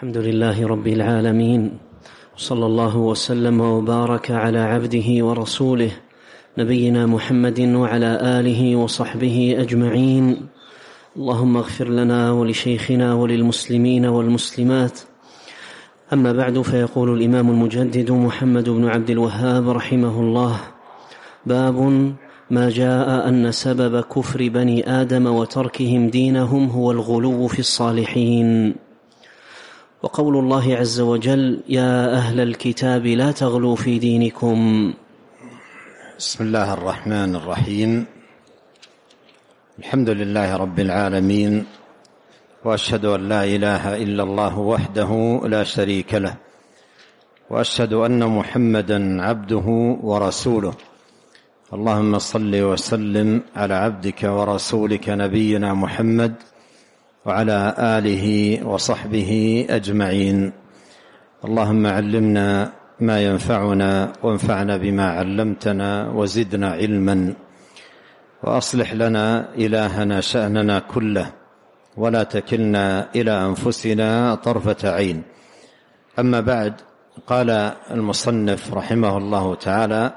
الحمد لله رب العالمين وصلى الله وسلم وبارك على عبده ورسوله نبينا محمد وعلى اله وصحبه اجمعين اللهم اغفر لنا ولشيخنا وللمسلمين والمسلمات اما بعد فيقول الامام المجدد محمد بن عبد الوهاب رحمه الله باب ما جاء ان سبب كفر بني ادم وتركهم دينهم هو الغلو في الصالحين وقول الله عز وجل يا أهل الكتاب لا تغلوا في دينكم بسم الله الرحمن الرحيم الحمد لله رب العالمين وأشهد أن لا إله إلا الله وحده لا شريك له وأشهد أن محمدا عبده ورسوله اللهم صل وسلم على عبدك ورسولك نبينا محمد وعلى آله وصحبه أجمعين اللهم علمنا ما ينفعنا وانفعنا بما علمتنا وزدنا علما وأصلح لنا إلهنا شأننا كله ولا تكلنا إلى أنفسنا طرفة عين أما بعد قال المصنف رحمه الله تعالى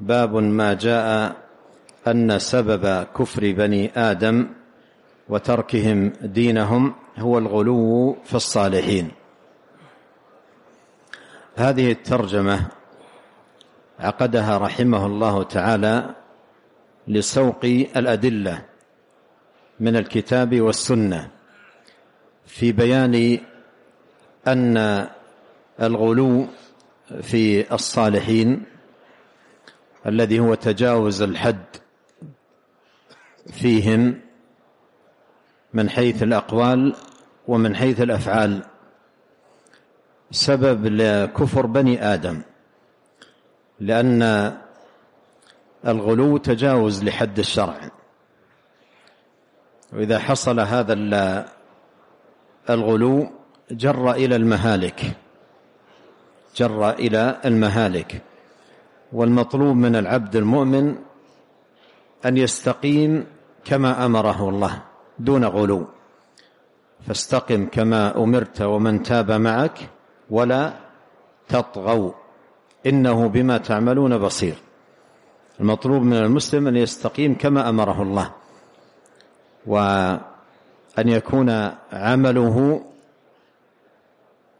باب ما جاء أن سبب كفر بني آدم وتركهم دينهم هو الغلو في الصالحين هذه الترجمة عقدها رحمه الله تعالى لسوق الأدلة من الكتاب والسنة في بيان أن الغلو في الصالحين الذي هو تجاوز الحد فيهم من حيث الأقوال ومن حيث الأفعال سبب لكفر بني آدم لأن الغلو تجاوز لحد الشرع وإذا حصل هذا الغلو جر إلى المهالك جر إلى المهالك والمطلوب من العبد المؤمن أن يستقيم كما أمره الله دون غلو فاستقم كما أمرت ومن تاب معك ولا تطغوا إنه بما تعملون بصير المطلوب من المسلم أن يستقيم كما أمره الله وأن يكون عمله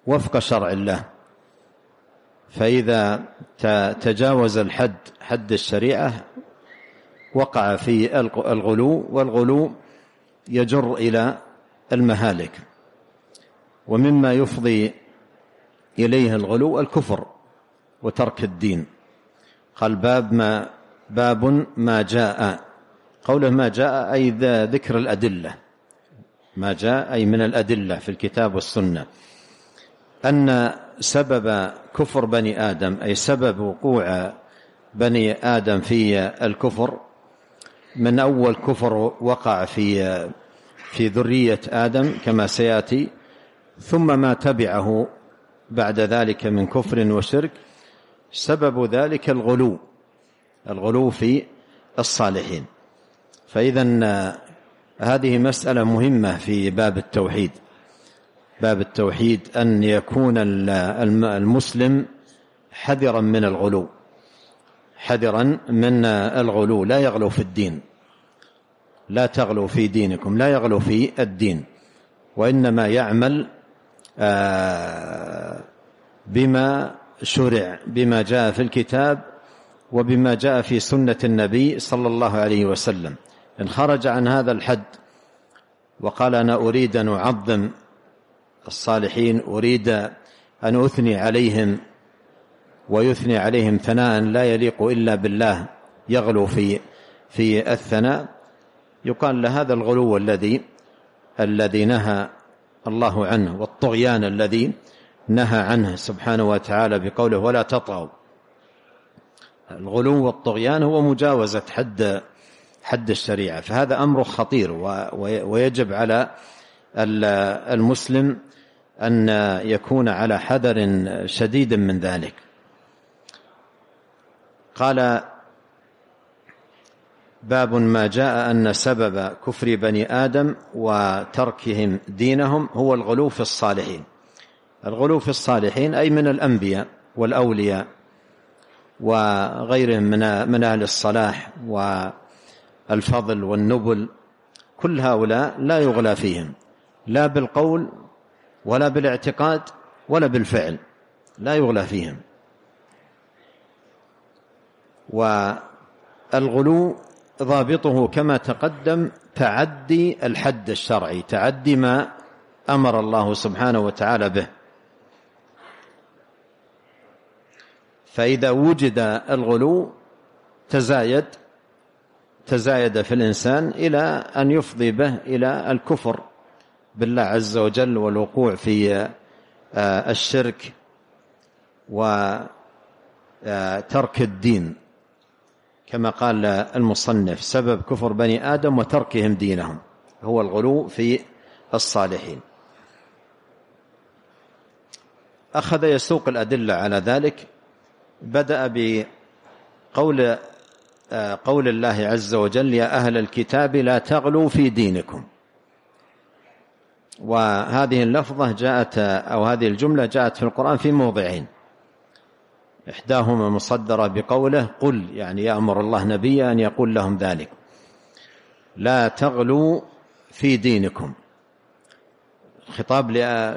وفق شرع الله فإذا تجاوز الحد حد الشريعة وقع في الغلو والغلو يجر إلى المهالك ومما يفضي إليه الغلو الكفر وترك الدين قال باب ما باب ما جاء قوله ما جاء أي ذا ذكر الأدلة ما جاء أي من الأدلة في الكتاب والسنة أن سبب كفر بني آدم أي سبب وقوع بني آدم في الكفر من أول كفر وقع في في ذرية آدم كما سيأتي ثم ما تبعه بعد ذلك من كفر وشرك سبب ذلك الغلو الغلو في الصالحين فإذا هذه مسألة مهمة في باب التوحيد باب التوحيد أن يكون المسلم حذرا من الغلو حذرا من الغلو لا يغلو في الدين لا تغلو في دينكم لا يغلو في الدين وإنما يعمل آه، بما شرع بما جاء في الكتاب وبما جاء في سنة النبي صلى الله عليه وسلم إن خرج عن هذا الحد وقال أنا أريد أن أعظم الصالحين أريد أن أثني عليهم ويثني عليهم ثناء لا يليق إلا بالله يغلو في في الثناء يقال لهذا الغلو الذي الذي نهى الله عنه والطغيان الذي نهى عنه سبحانه وتعالى بقوله ولا تطغوا الغلو والطغيان هو مجاوزة حد حد الشريعة فهذا أمر خطير ويجب على المسلم أن يكون على حذر شديد من ذلك قال باب ما جاء أن سبب كفر بني آدم وتركهم دينهم هو الغلو في الصالحين الغلو في الصالحين أي من الأنبياء والأولياء وغيرهم من من أهل الصلاح والفضل والنبل كل هؤلاء لا يغلى فيهم لا بالقول ولا بالاعتقاد ولا بالفعل لا يغلى فيهم والغلو ضابطه كما تقدم تعدي الحد الشرعي تعدي ما أمر الله سبحانه وتعالى به فإذا وجد الغلو تزايد تزايد في الإنسان إلى أن يفضي به إلى الكفر بالله عز وجل والوقوع في آه، الشرك وترك آه، الدين كما قال المصنف سبب كفر بني آدم وتركهم دينهم هو الغلو في الصالحين أخذ يسوق الأدلة على ذلك بدأ بقول آه، قول الله عز وجل يا أهل الكتاب لا تغلوا في دينكم وهذه اللفظة جاءت أو هذه الجملة جاءت في القرآن في موضعين إحداهما مصدرة بقوله قل يعني يأمر الله نبيه أن يقول لهم ذلك لا تغلوا في دينكم خطاب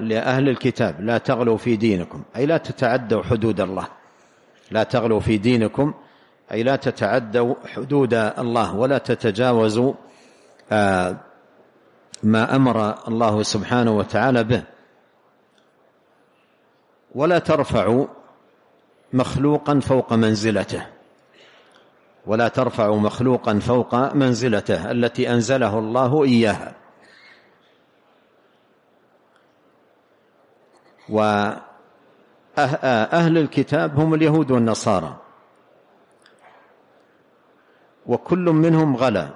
لأهل الكتاب لا تغلوا في دينكم أي لا تتعدوا حدود الله لا تغلوا في دينكم أي لا تتعدوا حدود الله ولا تتجاوزوا آه، ما أمر الله سبحانه وتعالى به ولا ترفعوا مخلوقا فوق منزلته ولا ترفع مخلوقا فوق منزلته التي أنزله الله إياها وأهل الكتاب هم اليهود والنصارى وكل منهم غلا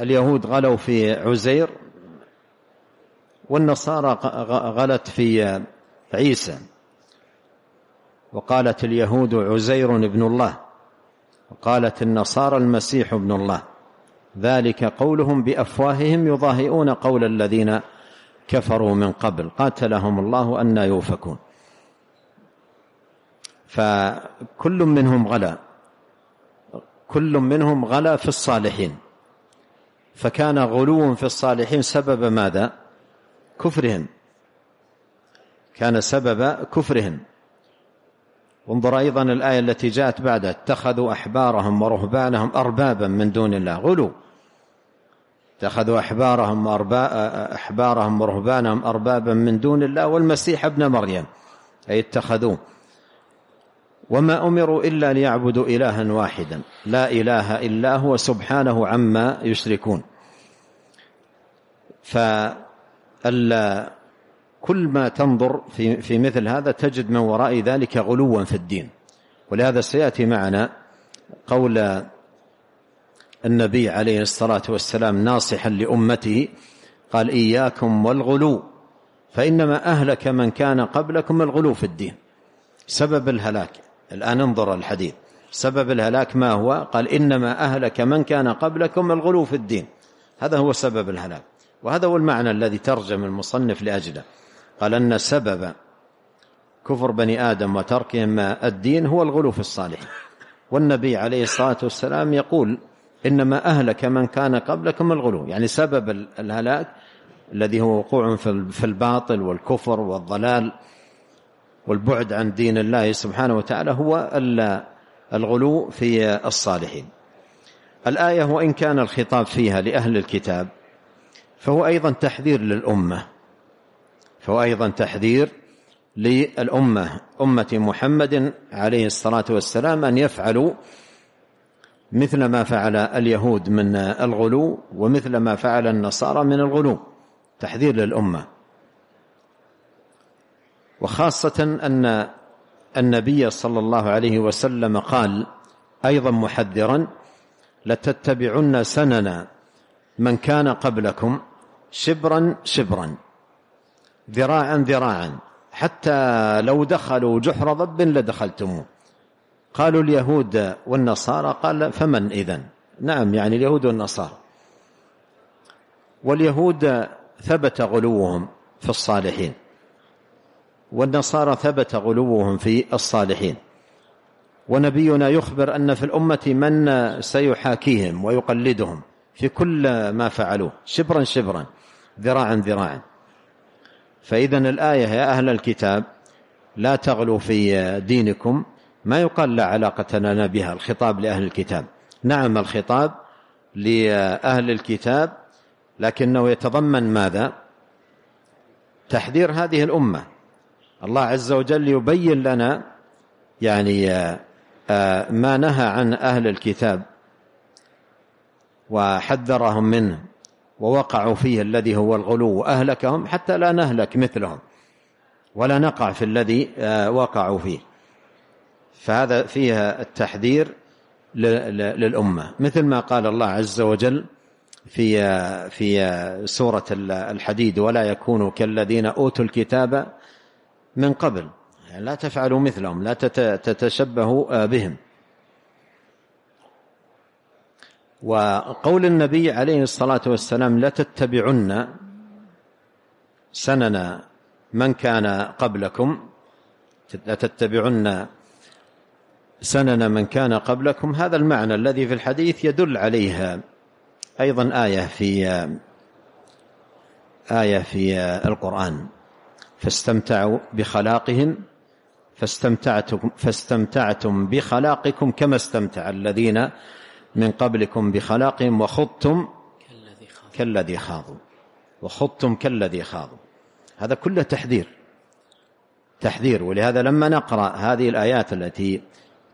اليهود غلوا في عزير والنصارى غلت في عيسى وقالت اليهود عزير ابن الله وقالت النصارى المسيح ابن الله ذلك قولهم بأفواههم يضاهئون قول الذين كفروا من قبل قاتلهم الله أن يوفكون فكل منهم غلا كل منهم غلا في الصالحين فكان غلو في الصالحين سبب ماذا كفرهم كان سبب كفرهم وانظر أيضا الآية التي جاءت بعدها اتخذوا أحبارهم ورهبانهم أربابا من دون الله غلو اتخذوا أحبارهم أربا أحبارهم ورهبانهم أربابا من دون الله والمسيح ابن مريم أي اتخذوه وما أمروا إلا ليعبدوا إلها واحدا لا إله إلا هو سبحانه عما يشركون فال كل ما تنظر في, في مثل هذا تجد من وراء ذلك غلوا في الدين ولهذا سيأتي معنا قول النبي عليه الصلاة والسلام ناصحا لأمته قال إياكم والغلو فإنما أهلك من كان قبلكم الغلو في الدين سبب الهلاك الآن انظر الحديث سبب الهلاك ما هو قال إنما أهلك من كان قبلكم الغلو في الدين هذا هو سبب الهلاك وهذا هو المعنى الذي ترجم المصنف لأجله قال أن سبب كفر بني آدم وتركهم الدين هو الغلو في الصالح والنبي عليه الصلاة والسلام يقول إنما أهلك من كان قبلكم الغلو يعني سبب الهلاك الذي هو وقوع في الباطل والكفر والضلال والبعد عن دين الله سبحانه وتعالى هو الغلو في الصالحين الآية وإن كان الخطاب فيها لأهل الكتاب فهو أيضا تحذير للأمة فهو أيضا تحذير للأمة أمة محمد عليه الصلاة والسلام أن يفعلوا مثل ما فعل اليهود من الغلو ومثل ما فعل النصارى من الغلو تحذير للأمة وخاصة أن النبي صلى الله عليه وسلم قال أيضا محذرا لتتبعن سننا من كان قبلكم شبرا شبرا ذراعا ذراعا حتى لو دخلوا جحر ضب لدخلتموه قالوا اليهود والنصارى قال فمن إذن نعم يعني اليهود والنصارى واليهود ثبت غلوهم في الصالحين والنصارى ثبت غلوهم في الصالحين ونبينا يخبر أن في الأمة من سيحاكيهم ويقلدهم في كل ما فعلوه شبرا شبرا ذراعا ذراعا فإذا الآية يا أهل الكتاب لا تغلوا في دينكم ما يقال لا علاقة لنا بها الخطاب لأهل الكتاب نعم الخطاب لأهل الكتاب لكنه يتضمن ماذا تحذير هذه الأمة الله عز وجل يبين لنا يعني آه، آه، ما نهى عن أهل الكتاب وحذرهم منه ووقعوا فيه الذي هو الغلو وأهلكهم حتى لا نهلك مثلهم ولا نقع في الذي آه، وقعوا فيه فهذا فيها التحذير للأمة مثل ما قال الله عز وجل في في سورة الحديد ولا يكونوا كالذين أوتوا الكتاب من قبل يعني لا تفعلوا مثلهم لا تتشبهوا آه، بهم وقول النبي عليه الصلاة والسلام لا تتبعن سنن من كان قبلكم لا تتبعن سنن من كان قبلكم هذا المعنى الذي في الحديث يدل عليها أيضا آية في آية في القرآن فاستمتعوا بخلاقهم فاستمتعتم, فاستمتعتم بخلاقكم كما استمتع الذين من قبلكم بخلاقهم وخضتم كالذي خاضوا وخضتم كالذي خاضوا هذا كله تحذير تحذير ولهذا لما نقرأ هذه الآيات التي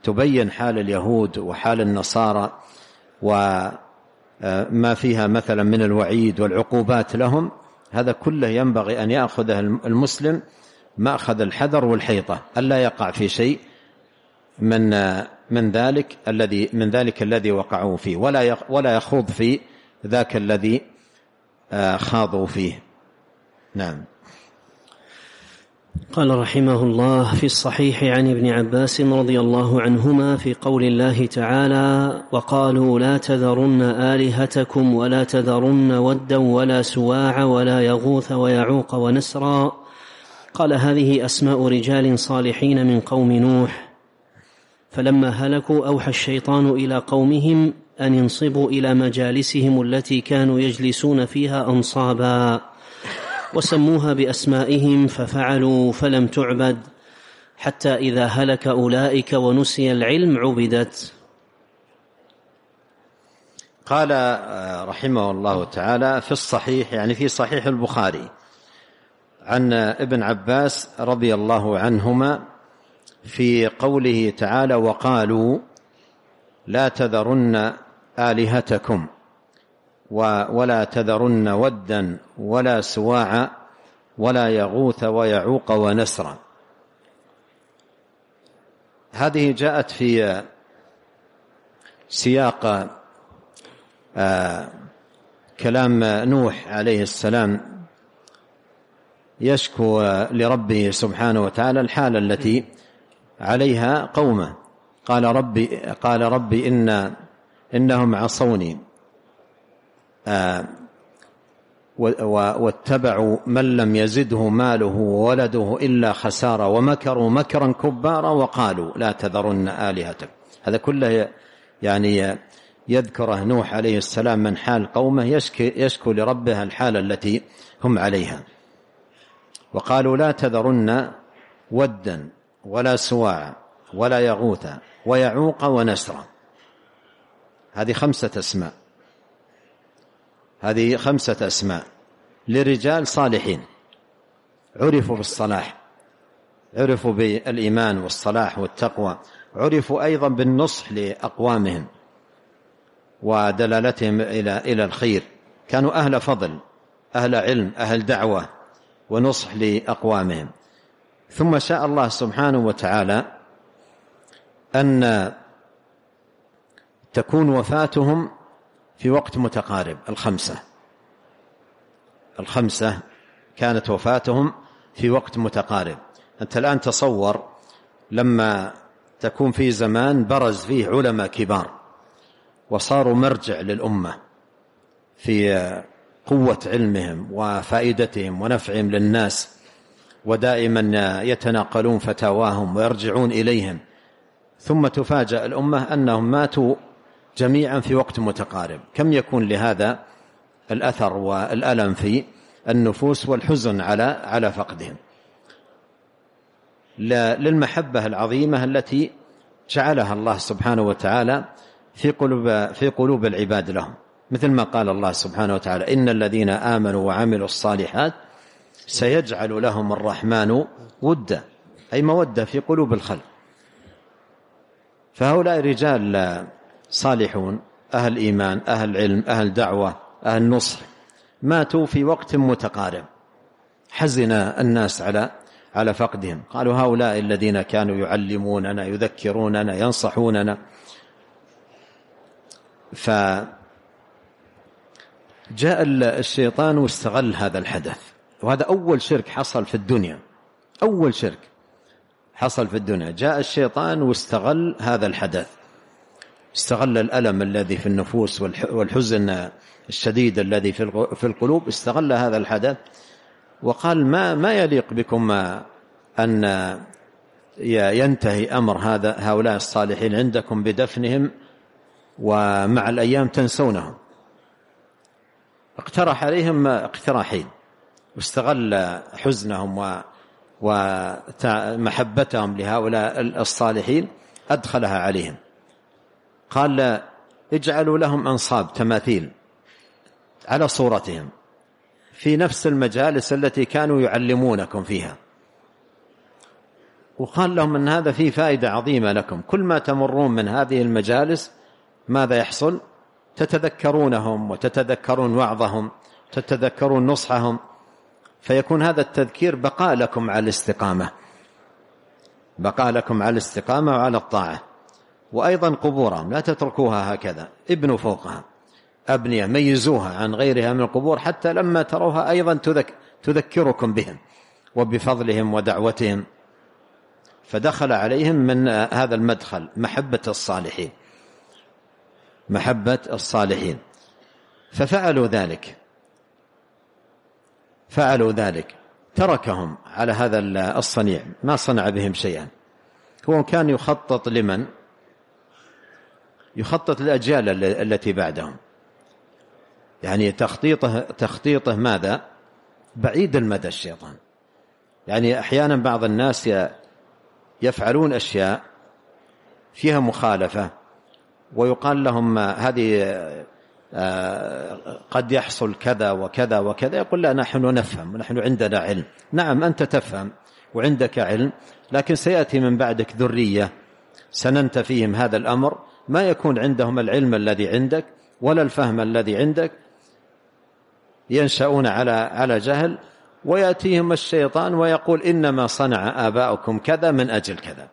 تبين حال اليهود وحال النصارى وما آه، فيها مثلا من الوعيد والعقوبات لهم هذا كله ينبغي أن يأخذه المسلم مأخذ الحذر والحيطة ألا يقع في شيء من آه، من ذلك الذي من ذلك الذي وقعوا فيه ولا ولا يخوض في ذاك الذي آه، خاضوا فيه نعم قال رحمه الله في الصحيح عن ابن عباس رضي الله عنهما في قول الله تعالى وقالوا لا تذرن الهتكم ولا تذرن ودا ولا سواع ولا يغوث ويعوق ونسرا قال هذه اسماء رجال صالحين من قوم نوح فلما هلكوا اوحى الشيطان الى قومهم ان ينصبوا الى مجالسهم التي كانوا يجلسون فيها انصابا وسموها باسمائهم ففعلوا فلم تعبد حتى اذا هلك اولئك ونسي العلم عبدت قال آه، رحمه الله تعالى في الصحيح يعني في صحيح البخاري عن ابن عباس رضي الله عنهما في قوله تعالى وقالوا لا تذرن آلهتكم ولا تذرن ودا ولا سواعا ولا يغوث ويعوق ونسرا هذه جاءت في سياق آه، كلام نوح عليه السلام يشكو لربه سبحانه وتعالى الحالة التي عليها قومه قال ربي قال ربي إن إنهم عصوني آه واتبعوا من لم يزده ماله وولده إلا خسارة ومكروا مكرا كبارا وقالوا لا تذرن الهتك هذا كله يعني يذكره نوح عليه السلام من حال قومه يشكي, يشكو لربه الحالة التي هم عليها وقالوا لا تذرن ودا ولا سواع ولا يغوث ويعوق ونسرا هذه خمسة أسماء هذه خمسة أسماء لرجال صالحين عرفوا بالصلاح عرفوا بالإيمان والصلاح والتقوى عرفوا أيضا بالنصح لأقوامهم ودلالتهم إلى إلى الخير كانوا أهل فضل أهل علم أهل دعوة ونصح لأقوامهم ثم شاء الله سبحانه وتعالى أن تكون وفاتهم في وقت متقارب الخمسة الخمسة كانت وفاتهم في وقت متقارب أنت الآن تصور لما تكون في زمان برز فيه علماء كبار وصاروا مرجع للأمة في قوة علمهم وفائدتهم ونفعهم للناس ودائما يتناقلون فتاواهم ويرجعون إليهم ثم تفاجأ الأمة أنهم ماتوا جميعا في وقت متقارب كم يكون لهذا الأثر والألم في النفوس والحزن على على فقدهم للمحبة العظيمة التي جعلها الله سبحانه وتعالى في قلوب في قلوب العباد لهم مثل ما قال الله سبحانه وتعالى إن الذين آمنوا وعملوا الصالحات سيجعل لهم الرحمن ودا أي مودة في قلوب الخلق فهؤلاء رجال صالحون أهل إيمان أهل علم أهل دعوة أهل نصر ماتوا في وقت متقارب حزن الناس على على فقدهم قالوا هؤلاء الذين كانوا يعلموننا يذكروننا ينصحوننا ف جاء الشيطان واستغل هذا الحدث وهذا أول شرك حصل في الدنيا أول شرك حصل في الدنيا جاء الشيطان واستغل هذا الحدث استغل الألم الذي في النفوس والحزن الشديد الذي في القلوب استغل هذا الحدث وقال ما ما يليق بكم أن ينتهي أمر هذا هؤلاء الصالحين عندكم بدفنهم ومع الأيام تنسونهم اقترح عليهم اقتراحين واستغل حزنهم ومحبتهم لهؤلاء الصالحين أدخلها عليهم قال اجعلوا لهم أنصاب تماثيل على صورتهم في نفس المجالس التي كانوا يعلمونكم فيها وقال لهم أن هذا فيه فائدة عظيمة لكم كل ما تمرون من هذه المجالس ماذا يحصل تتذكرونهم وتتذكرون وعظهم تتذكرون نصحهم فيكون هذا التذكير بقاء لكم على الاستقامة بقاء لكم على الاستقامة وعلى الطاعة وأيضا قبورهم لا تتركوها هكذا ابنوا فوقها أبنية ميزوها عن غيرها من القبور حتى لما تروها أيضا تذك تذكركم بهم وبفضلهم ودعوتهم فدخل عليهم من هذا المدخل محبة الصالحين محبة الصالحين ففعلوا ذلك فعلوا ذلك تركهم على هذا الصنيع ما صنع بهم شيئا هو كان يخطط لمن يخطط للأجيال التي بعدهم يعني تخطيطه, تخطيطه ماذا بعيد المدى الشيطان يعني أحيانا بعض الناس يفعلون أشياء فيها مخالفة ويقال لهم هذه آه، قد يحصل كذا وكذا وكذا يقول لا نحن نفهم نحن عندنا علم نعم أنت تفهم وعندك علم لكن سيأتي من بعدك ذرية سننت فيهم هذا الأمر ما يكون عندهم العلم الذي عندك ولا الفهم الذي عندك ينشأون على على جهل ويأتيهم الشيطان ويقول إنما صنع آباؤكم كذا من أجل كذا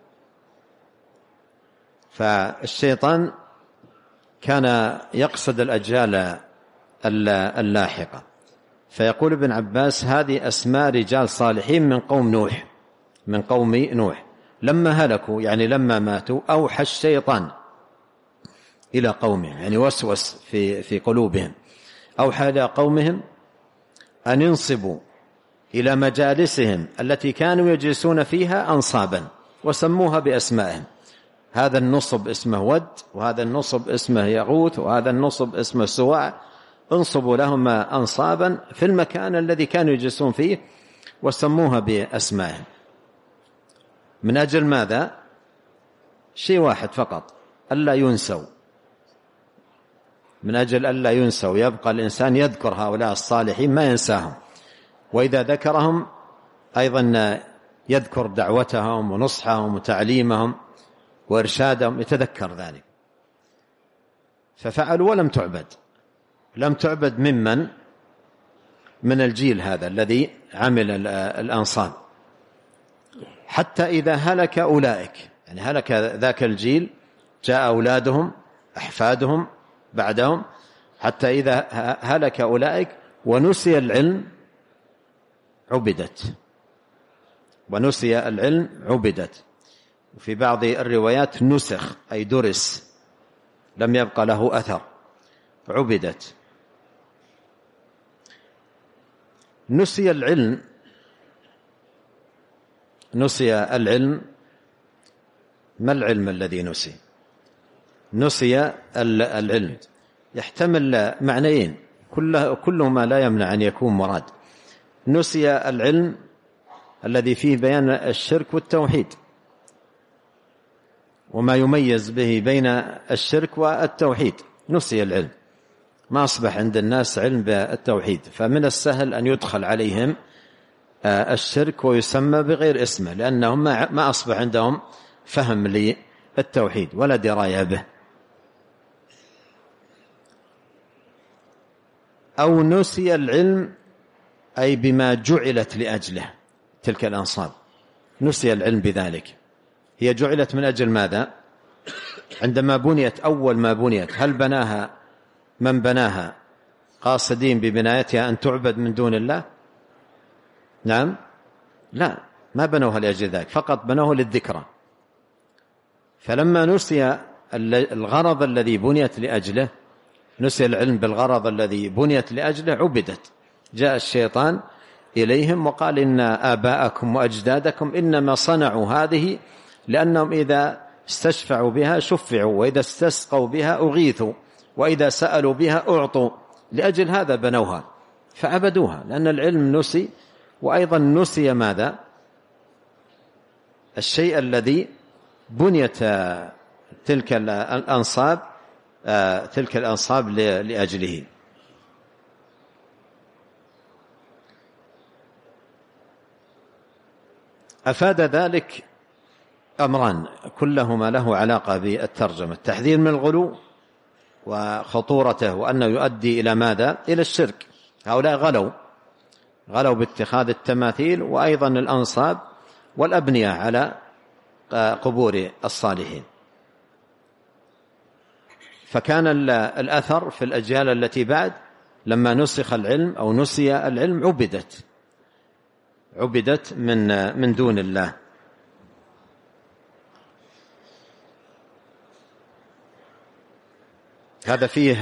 فالشيطان كان يقصد الأجيال اللاحقة فيقول ابن عباس هذه أسماء رجال صالحين من قوم نوح من قوم نوح لما هلكوا يعني لما ماتوا أوحى الشيطان إلى قومهم يعني وسوس في في قلوبهم أوحى إلى قومهم أن ينصبوا إلى مجالسهم التي كانوا يجلسون فيها أنصابا وسموها بأسمائهم هذا النصب اسمه ود وهذا النصب اسمه يغوث وهذا النصب اسمه سواع انصبوا لهما أنصابا في المكان الذي كانوا يجلسون فيه وسموها بأسمائهم من أجل ماذا شيء واحد فقط ألا ينسوا من أجل ألا ينسوا يبقى الإنسان يذكر هؤلاء الصالحين ما ينساهم وإذا ذكرهم أيضا يذكر دعوتهم ونصحهم وتعليمهم وإرشادهم يتذكر ذلك ففعلوا ولم تعبد لم تعبد ممن من الجيل هذا الذي عمل الأنصاب حتى إذا هلك أولئك يعني هلك ذاك الجيل جاء أولادهم أحفادهم بعدهم حتى إذا هلك أولئك ونسي العلم عبدت ونسي العلم عبدت وفي بعض الروايات نسخ أي درس لم يبقى له أثر عبدت نسي العلم نسي العلم ما العلم الذي نسي نسي العلم يحتمل معنيين كلهما لا يمنع أن يكون مراد نسي العلم الذي فيه بيان الشرك والتوحيد وما يميز به بين الشرك والتوحيد نسي العلم ما أصبح عند الناس علم بالتوحيد فمن السهل أن يدخل عليهم آه، الشرك ويسمى بغير اسمه لأنهم ما أصبح عندهم فهم للتوحيد ولا دراية به أو نسي العلم أي بما جعلت لأجله تلك الأنصاب نسي العلم بذلك هي جعلت من أجل ماذا عندما بنيت أول ما بنيت هل بناها من بناها قاصدين ببنايتها أن تعبد من دون الله نعم لا ما بنوها لأجل ذلك فقط بنوه للذكرى فلما نسي الغرض الذي بنيت لأجله نسي العلم بالغرض الذي بنيت لأجله عبدت جاء الشيطان إليهم وقال إن آباءكم وأجدادكم إنما صنعوا هذه لأنهم إذا استشفعوا بها شفعوا وإذا استسقوا بها أغيثوا وإذا سألوا بها أعطوا لأجل هذا بنوها فعبدوها لأن العلم نسي وأيضا نسي ماذا الشيء الذي بنيت تلك الأنصاب آه، تلك الأنصاب لأجله أفاد ذلك أمران كلهما له علاقة بالترجمة التحذير من الغلو وخطورته وأنه يؤدي إلى ماذا إلى الشرك هؤلاء غلوا غلوا باتخاذ التماثيل وأيضا الأنصاب والأبنية على آه، قبور الصالحين فكان الأثر في الأجيال التي بعد لما نسخ العلم أو نسي العلم عبدت عبدت من آه، من دون الله هذا فيه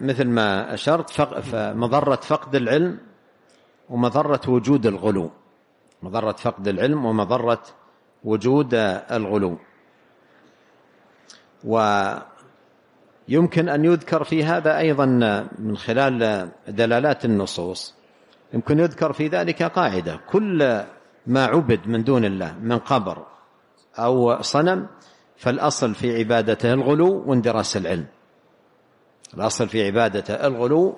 مثل ما أشرت مضرة فقد العلم ومضرة وجود الغلو مضرة فقد العلم ومضرة وجود الغلو ويمكن أن يذكر في هذا أيضا من خلال دلالات النصوص يمكن يذكر في ذلك قاعدة كل ما عبد من دون الله من قبر أو صنم فالأصل في عبادته الغلو واندراس العلم الأصل في عبادته الغلو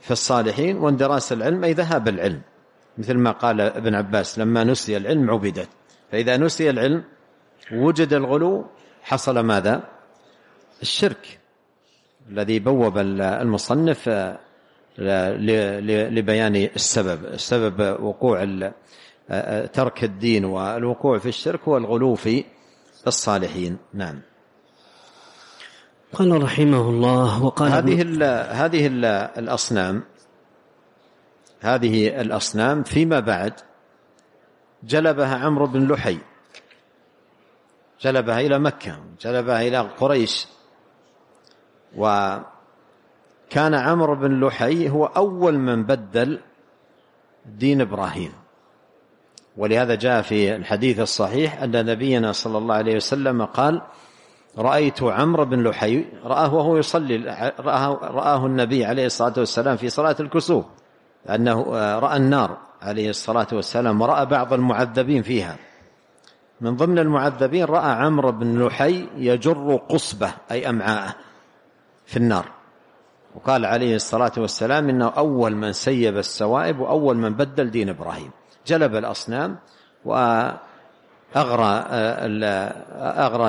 في الصالحين واندراس العلم أي ذهاب العلم مثل ما قال ابن عباس لما نسي العلم عبدت فإذا نسي العلم وجد الغلو حصل ماذا الشرك الذي بوب المصنف آه، لبيان السبب السبب وقوع آه، آه، ترك الدين والوقوع في الشرك هو الغلو في الصالحين نعم قال رحمه الله وقال هذه الـ هذه الـ الأصنام هذه الأصنام فيما بعد جلبها عمرو بن لحي جلبها إلى مكة جلبها إلى قريش وكان عمرو بن لحي هو أول من بدل دين إبراهيم ولهذا جاء في الحديث الصحيح أن نبينا صلى الله عليه وسلم قال رأيت عمرو بن لحي رآه وهو يصلي رآه, رآه النبي عليه الصلاة والسلام في صلاة الكسوف أنه آه، رأى النار عليه الصلاة والسلام ورأى بعض المعذبين فيها من ضمن المعذبين رأى عمرو بن لحي يجر قصبة أي أمعاء في النار وقال عليه الصلاة والسلام إنه أول من سيب السوائب وأول من بدل دين إبراهيم جلب الأصنام و أغرى آه، أغرى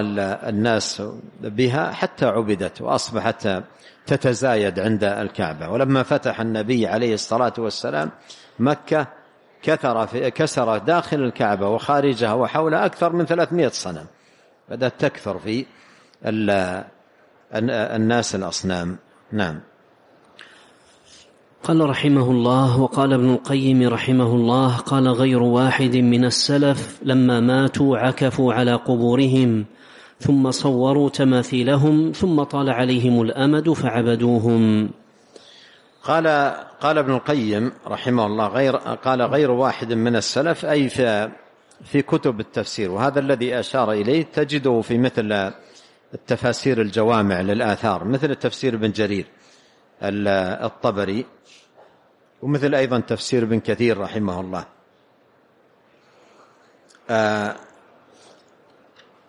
الناس بها حتى عبدت وأصبحت تتزايد عند الكعبة ولما فتح النبي عليه الصلاة والسلام مكة كثر في كسر داخل الكعبة وخارجها وحولها أكثر من 300 صنم بدأت تكثر في الناس الأصنام نعم قال رحمه الله وقال ابن القيم رحمه الله قال غير واحد من السلف لما ماتوا عكفوا على قبورهم ثم صوروا تماثيلهم ثم طال عليهم الامد فعبدوهم قال قال ابن القيم رحمه الله غير قال غير واحد من السلف اي في في كتب التفسير وهذا الذي اشار اليه تجده في مثل التفاسير الجوامع للاثار مثل تفسير ابن جرير الطبري ومثل أيضا تفسير ابن كثير رحمه الله آه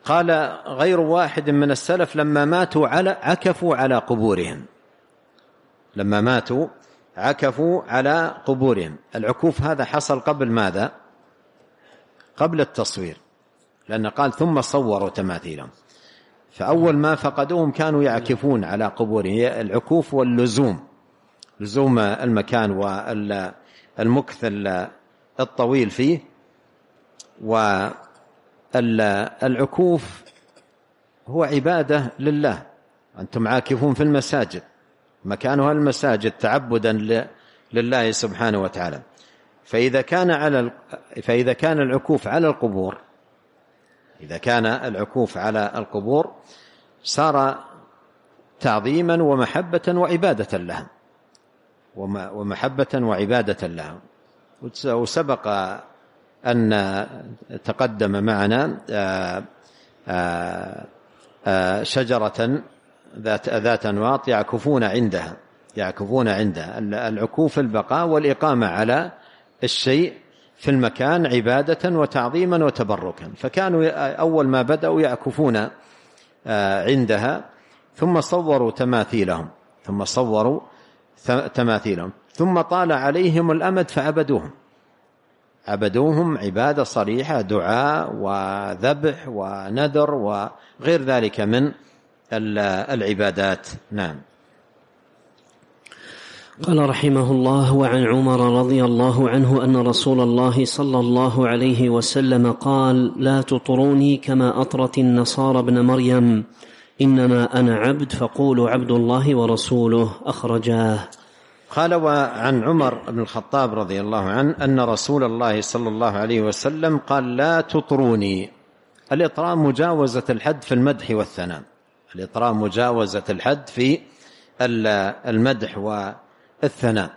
قال غير واحد من السلف لما ماتوا على عكفوا على قبورهم لما ماتوا عكفوا على قبورهم العكوف هذا حصل قبل ماذا قبل التصوير لأن قال ثم صوروا تماثيلهم فأول ما فقدوهم كانوا يعكفون على قبورهم العكوف واللزوم لزوم المكان والمكث الطويل فيه والعكوف هو عبادة لله أنتم عاكفون في المساجد مكانها المساجد تعبدا لله سبحانه وتعالى فإذا كان على فإذا كان العكوف على القبور إذا كان العكوف على القبور صار تعظيما ومحبة وعبادة لهم ومحبة وعبادة له وسبق أن تقدم معنا آه، آه، آه، شجرة ذات ذات أنواط يعكفون عندها يعكفون عندها العكوف البقاء والإقامة على الشيء في المكان عبادة وتعظيما وتبركا فكانوا أول ما بدأوا يعكفون عندها ثم صوروا تماثيلهم ثم صوروا تماثيلهم ثم طال عليهم الأمد فعبدوهم عبدوهم عبادة صريحة دعاء وذبح ونذر وغير ذلك من العبادات نعم قال رحمه الله وعن عمر رضي الله عنه ان رسول الله صلى الله عليه وسلم قال لا تطروني كما اطرت النصارى ابن مريم إنما أنا عبد فقولوا عبد الله ورسوله أخرجاه قال وعن عمر بن الخطاب رضي الله عنه أن رسول الله صلى الله عليه وسلم قال لا تطروني الإطراء مجاوزة الحد في المدح والثناء الإطراء مجاوزة الحد في المدح والثناء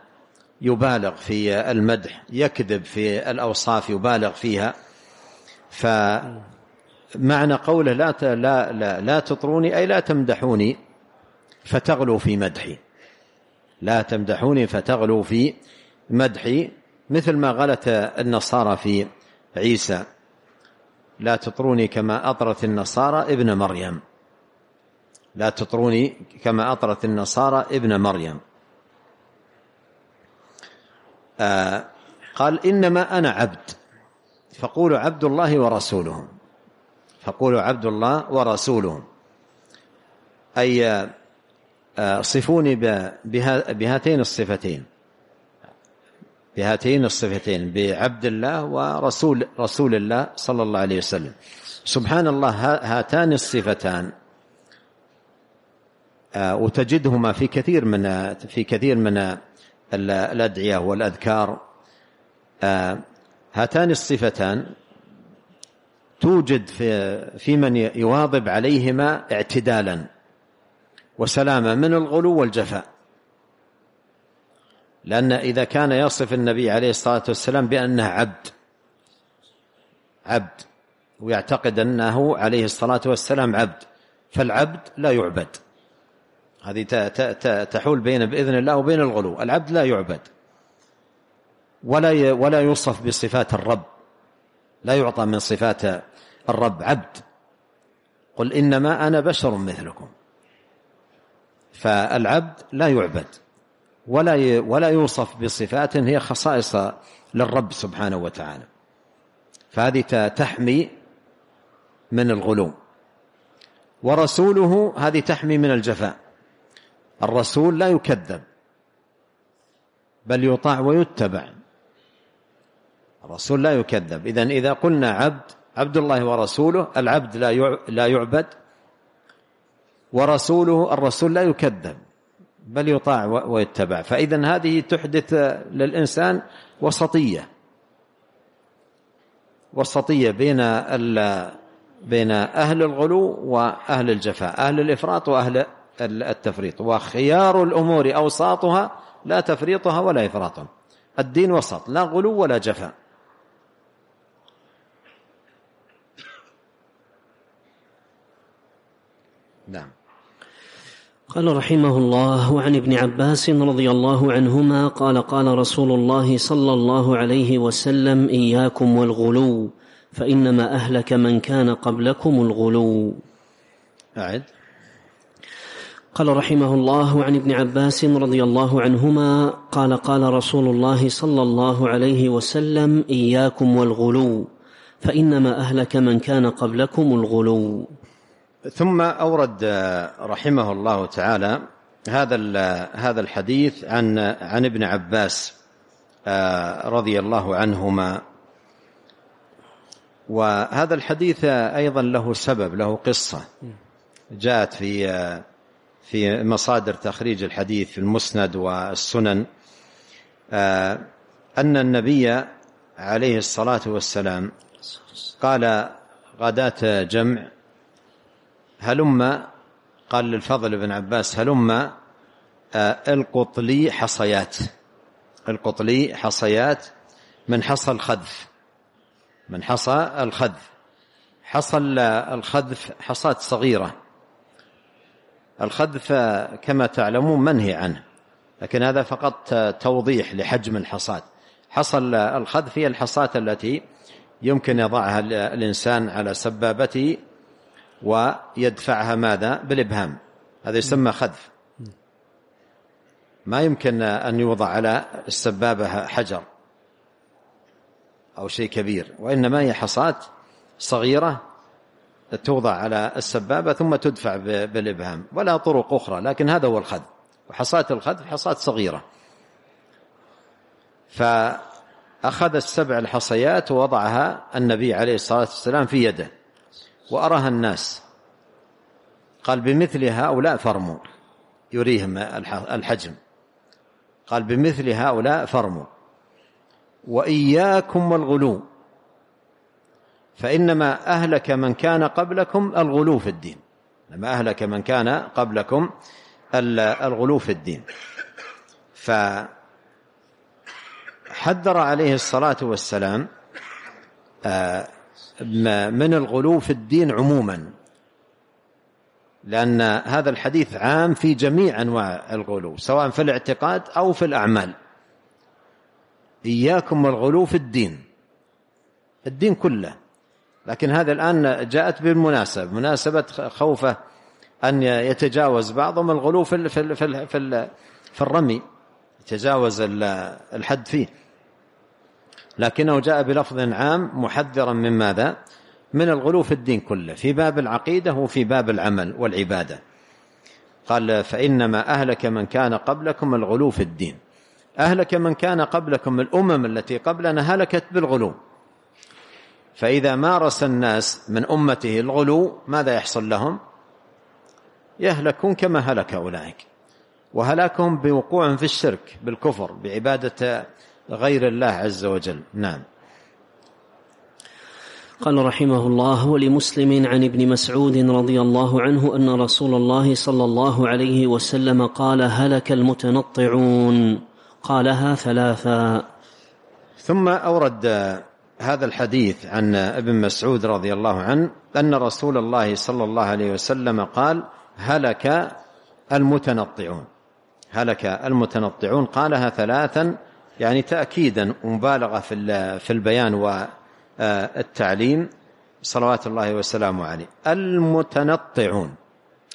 يبالغ في المدح يكذب في الأوصاف يبالغ فيها معنى قوله لا لا لا, لا تطروني أي لا تمدحوني فتغلو في مدحي لا تمدحوني فتغلو في مدحي مثل ما غلت النصارى في عيسى لا تطروني كما أطرت النصارى ابن مريم لا تطروني كما أطرت النصارى ابن مريم آه قال إنما أنا عبد فقولوا عبد الله ورسوله فقولوا عبد الله ورسوله أي آه، صفوني بهاتين الصفتين بهاتين الصفتين بعبد الله ورسول رسول الله صلى الله عليه وسلم سبحان الله هاتان الصفتان آه، وتجدهما في كثير من في كثير من الأدعية والأذكار آه، هاتان الصفتان توجد في, في من يواظب عليهما اعتدالا وسلامة من الغلو والجفاء لأن إذا كان يصف النبي عليه الصلاة والسلام بأنه عبد عبد ويعتقد أنه عليه الصلاة والسلام عبد فالعبد لا يعبد هذه تحول بين بإذن الله وبين الغلو العبد لا يعبد ولا ولا يوصف بصفات الرب لا يعطى من صفات الرب عبد قل إنما أنا بشر مثلكم فالعبد لا يعبد ولا ولا يوصف بصفات هي خصائص للرب سبحانه وتعالى فهذه تحمي من الغلو ورسوله هذه تحمي من الجفاء الرسول لا يكذب بل يطاع ويتبع الرسول لا يكذب إذا إذا قلنا عبد عبد الله ورسوله العبد لا لا يعبد ورسوله الرسول لا يكذب بل يطاع ويتبع فإذا هذه تحدث للإنسان وسطية وسطية بين بين أهل الغلو وأهل الجفاء أهل الإفراط وأهل التفريط وخيار الأمور أوساطها لا تفريطها ولا إفراطها الدين وسط لا غلو ولا جفاء نعم قال رحمه الله عن ابن عباس رضي الله عنهما قال قال رسول الله صلى الله عليه وسلم اياكم والغلو فانما اهلك من كان قبلكم الغلو اعد قال رحمه الله عن ابن عباس رضي الله عنهما قال قال رسول الله صلى الله عليه وسلم اياكم والغلو فانما اهلك من كان قبلكم الغلو ثم أورد رحمه الله تعالى هذا هذا الحديث عن عن ابن عباس آه، رضي الله عنهما وهذا الحديث أيضا له سبب له قصة جاءت في آه، في مصادر تخريج الحديث في المسند والسنن آه، أن النبي عليه الصلاة والسلام قال غداة جمع هلم قال للفضل بن عباس هلم آه، القط لي حصيات القط لي حصيات من حصى الخذف من حصى الخذف حصى الخذف حصات صغيرة الخذف كما تعلمون منهي عنه لكن هذا فقط توضيح لحجم الحصات حصل الخذف هي الحصات التي يمكن يضعها الإنسان على سبابته ويدفعها ماذا بالإبهام هذا يسمى خذف ما يمكن أن يوضع على السبابة حجر أو شيء كبير وإنما هي حصاة صغيرة توضع على السبابة ثم تدفع بالإبهام ولا طرق أخرى لكن هذا هو الخذ وحصاة الخذف حصاة صغيرة فأخذ السبع الحصيات ووضعها النبي عليه الصلاة والسلام في يده وأراها الناس قال بمثل هؤلاء فرموا يريهم الحجم قال بمثل هؤلاء فرموا وإياكم والغلو فإنما أهلك من كان قبلكم الغلو في الدين لما أهلك من كان قبلكم الغلو في الدين فحذر عليه الصلاة والسلام آه من الغلو في الدين عموما لأن هذا الحديث عام في جميع أنواع الغلو سواء في الاعتقاد أو في الأعمال إياكم والغلو في الدين الدين كله لكن هذا الآن جاءت بالمناسبة مناسبة خوفه أن يتجاوز بعضهم الغلو في, في, في, في, في الرمي يتجاوز الحد فيه لكنه جاء بلفظ عام محذرا من ماذا من الغلو في الدين كله في باب العقيدة وفي باب العمل والعبادة قال فإنما أهلك من كان قبلكم الغلو في الدين أهلك من كان قبلكم الأمم التي قبلنا هلكت بالغلو فإذا مارس الناس من أمته الغلو ماذا يحصل لهم يهلكون كما هلك أولئك وهلاكهم بوقوع في الشرك بالكفر بعبادة غير الله عز وجل نعم قال رحمه الله ولمسلم عن ابن مسعود رضي الله عنه ان رسول الله صلى الله عليه وسلم قال هلك المتنطعون قالها ثلاثا ثم اورد هذا الحديث عن ابن مسعود رضي الله عنه ان رسول الله صلى الله عليه وسلم قال هلك المتنطعون هلك المتنطعون قالها ثلاثا يعني تأكيدا ومبالغة في في البيان والتعليم آه، صلوات الله وسلامه عليه المتنطعون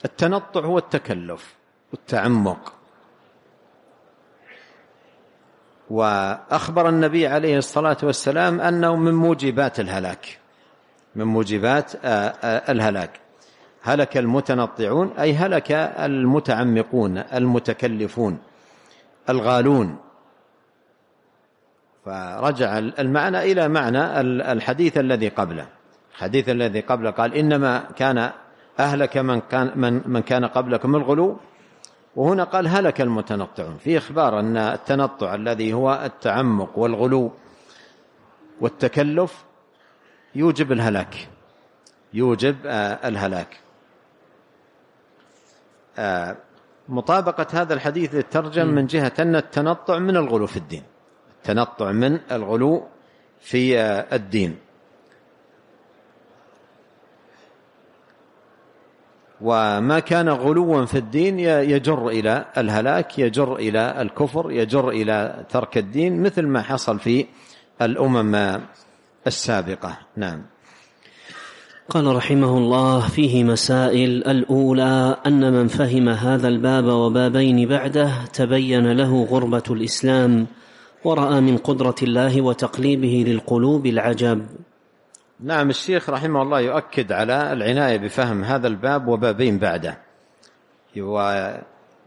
التنطع هو التكلف والتعمق وأخبر النبي عليه الصلاة والسلام أنه من موجبات الهلاك من موجبات آه، آه، الهلاك هلك المتنطعون أي هلك المتعمقون المتكلفون الغالون فرجع المعنى إلى معنى الحديث الذي قبله الحديث الذي قبله قال إنما كان أهلك من كان, من, من كان قبلكم الغلو وهنا قال هلك المتنطعون في إخبار أن التنطع الذي هو التعمق والغلو والتكلف يوجب الهلاك يوجب آه، الهلاك آه، مطابقة هذا الحديث للترجم من جهة أن التنطع من الغلو في الدين تنطع من الغلو في الدين وما كان غلوا في الدين يجر إلى الهلاك يجر إلى الكفر يجر إلى ترك الدين مثل ما حصل في الأمم السابقة نعم قال رحمه الله فيه مسائل الأولى أن من فهم هذا الباب وبابين بعده تبين له غربة الإسلام وراى من قدره الله وتقليبه للقلوب العجب نعم الشيخ رحمه الله يؤكد على العنايه بفهم هذا الباب وبابين بعده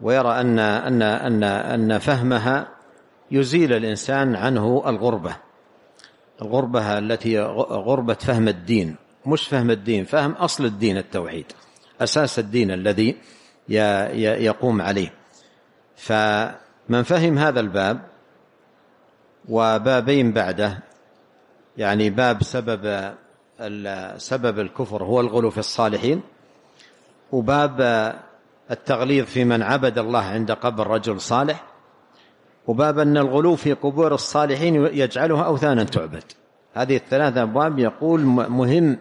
ويرى ان ان ان ان فهمها يزيل الانسان عنه الغربه الغربه التي غربه فهم الدين مش فهم الدين فهم اصل الدين التوحيد اساس الدين الذي يقوم عليه فمن فهم هذا الباب وبابين بعده يعني باب سبب سبب الكفر هو الغلو في الصالحين وباب التغليظ في من عبد الله عند قبر رجل صالح وباب أن الغلو في قبور الصالحين يجعلها أوثانا تعبد هذه الثلاثة أبواب يقول مهم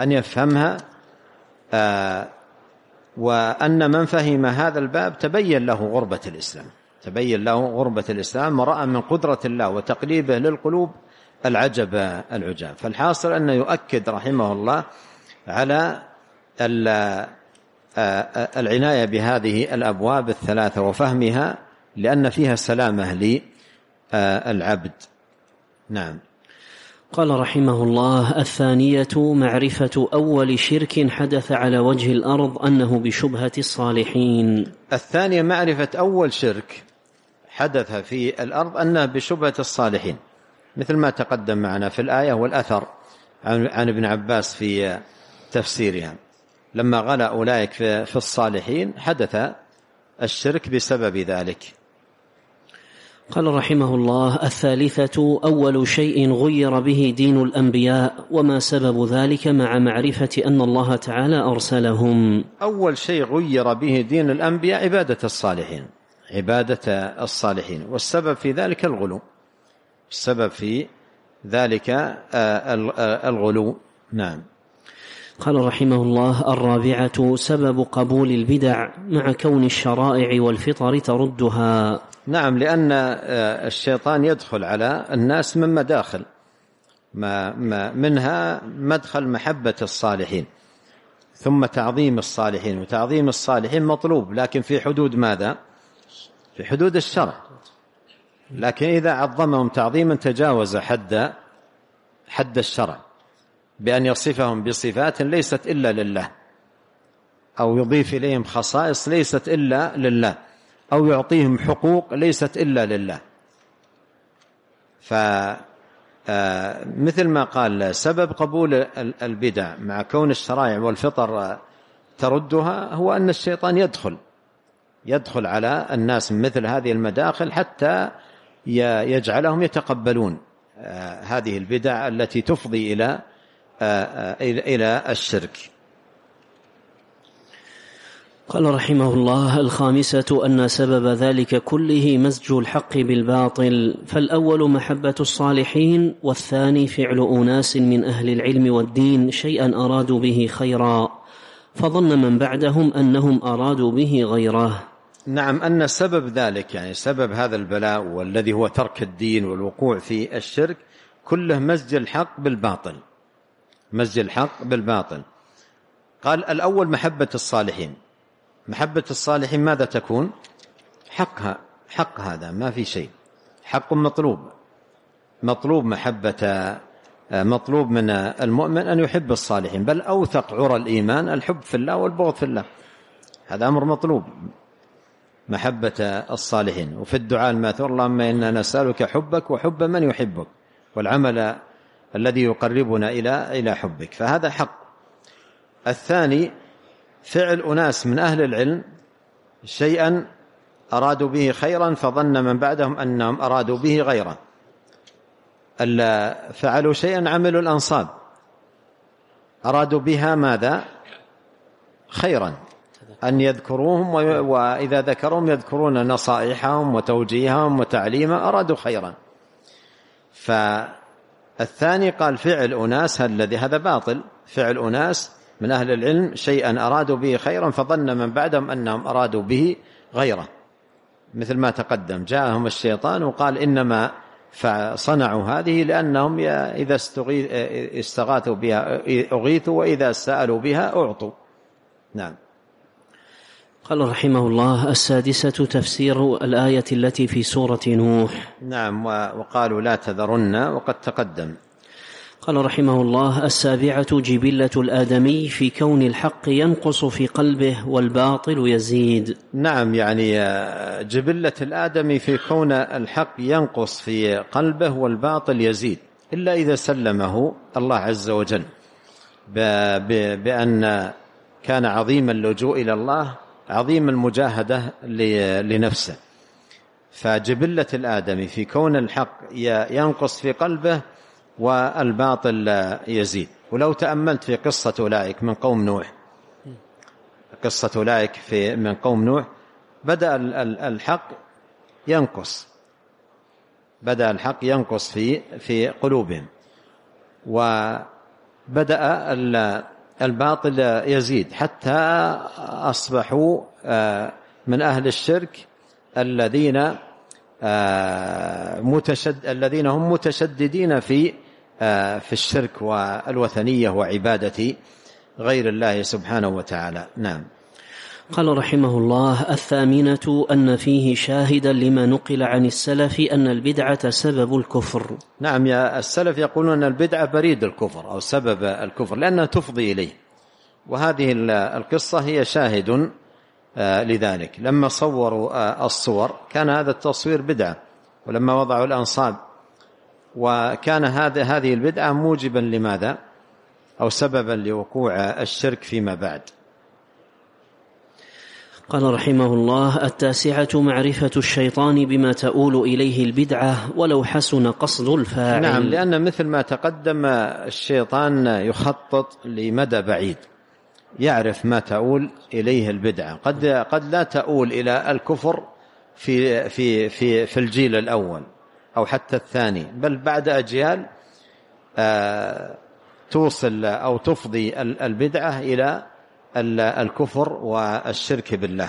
أن يفهمها آه، وأن من فهم هذا الباب تبين له غربة الإسلام تبين له غربة الإسلام ورأى من قدرة الله وتقليبه للقلوب العجب العجاب فالحاصل أنه يؤكد رحمه الله على آه، العناية بهذه الأبواب الثلاثة وفهمها لأن فيها سلامة للعبد آه، نعم قال رحمه الله الثانية معرفة أول شرك حدث على وجه الأرض أنه بشبهة الصالحين الثانية معرفة أول شرك حدث في الأرض أنه بشبهة الصالحين مثل ما تقدم معنا في الآية والأثر عن ابن عباس في تفسيرها لما غلا أولئك في الصالحين حدث الشرك بسبب ذلك قال رحمه الله الثالثة أول شيء غير به دين الأنبياء وما سبب ذلك مع معرفة أن الله تعالى أرسلهم أول شيء غير به دين الأنبياء عبادة الصالحين عبادة الصالحين والسبب في ذلك الغلو السبب في ذلك آه، آه، الغلو نعم قال رحمه الله الرابعة سبب قبول البدع مع كون الشرائع والفطر تردها نعم لأن آه، الشيطان يدخل على الناس من مداخل ما ما منها مدخل محبة الصالحين ثم تعظيم الصالحين وتعظيم الصالحين مطلوب لكن في حدود ماذا؟ في حدود الشرع لكن إذا عظمهم تعظيما تجاوز حد حد الشرع بأن يصفهم بصفات ليست إلا لله أو يضيف إليهم خصائص ليست إلا لله أو يعطيهم حقوق ليست إلا لله فمثل آه، ما قال سبب قبول البدع مع كون الشرائع والفطر آه، تردها هو أن الشيطان يدخل يدخل على الناس مثل هذه المداخل حتى يجعلهم يتقبلون آه، هذه البدع التي تفضي آه، آه، إلى إلى الشرك قال رحمه الله الخامسة أن سبب ذلك كله مزج الحق بالباطل فالأول محبة الصالحين والثاني فعل أناس من أهل العلم والدين شيئا أرادوا به خيرا فظن من بعدهم أنهم أرادوا به غيره نعم أن سبب ذلك يعني سبب هذا البلاء والذي هو ترك الدين والوقوع في الشرك كله مزج الحق بالباطل مزج الحق بالباطل قال الأول محبة الصالحين محبة الصالحين ماذا تكون حقها حق هذا ما في شيء حق مطلوب مطلوب محبة مطلوب من المؤمن أن يحب الصالحين بل أوثق عرى الإيمان الحب في الله والبغض في الله هذا أمر مطلوب محبة الصالحين وفي الدعاء الماثور اللهم إنا نسألك حبك وحب من يحبك والعمل الذي يقربنا إلى إلى حبك فهذا حق الثاني فعل أناس من أهل العلم شيئا أرادوا به خيرا فظن من بعدهم أنهم أرادوا به غيره فعلوا شيئا عملوا الأنصاب أرادوا بها ماذا خيرا أن يذكروهم نعم. وإذا ذكرهم يذكرون نصائحهم وتوجيههم وتعليمهم أرادوا خيرا فالثاني قال فعل أناس الذي هذا باطل فعل أناس من أهل العلم شيئا أرادوا به خيرا فظن من بعدهم أنهم أرادوا به غيره مثل ما تقدم جاءهم الشيطان وقال إنما فصنعوا هذه لأنهم إذا استغاثوا بها أغيثوا وإذا سألوا بها أعطوا نعم قال رحمه الله السادسة تفسير الآية التي في سورة نوح نعم وقالوا لا تذرن وقد تقدم قال رحمه الله السابعة جبلة الآدمي في كون الحق ينقص في قلبه والباطل يزيد نعم يعني آه، جبلة الآدمي في كون الحق ينقص في قلبه والباطل يزيد إلا إذا سلمه الله عز وجل بأن كان عظيم اللجوء إلى الله عظيم المجاهدة لنفسه فجبلة الآدمي في كون الحق ينقص في قلبه والباطل يزيد ولو تأملت في قصة أولئك من قوم نوح قصة أولئك في من قوم نوح بدأ الحق ينقص بدأ الحق ينقص في في قلوبهم وبدأ الباطل يزيد حتى أصبحوا آه، من أهل الشرك الذين آه، متشد الذين هم متشددين في آه، في الشرك والوثنية وعبادة غير الله سبحانه وتعالى نعم قال رحمه الله الثامنة أن فيه شاهدا لما نقل عن السلف أن البدعة سبب الكفر نعم يا السلف يقولون أن البدعة بريد الكفر أو سبب الكفر لأنها تفضي إليه وهذه القصة هي شاهد آه، لذلك لما صوروا آه، الصور كان هذا التصوير بدعة ولما وضعوا الأنصاب وكان هذا هذه البدعة موجبا لماذا أو سببا لوقوع الشرك فيما بعد قال رحمه الله التاسعة معرفة الشيطان بما تؤول إليه البدعة ولو حسن قصد الفاعل نعم لأن مثل ما تقدم الشيطان يخطط لمدى بعيد يعرف ما تؤول إليه البدعة قد قد لا تؤول إلى الكفر في في في في الجيل الأول أو حتى الثاني بل بعد أجيال آه، توصل أو تفضي البدعة إلى الكفر والشرك بالله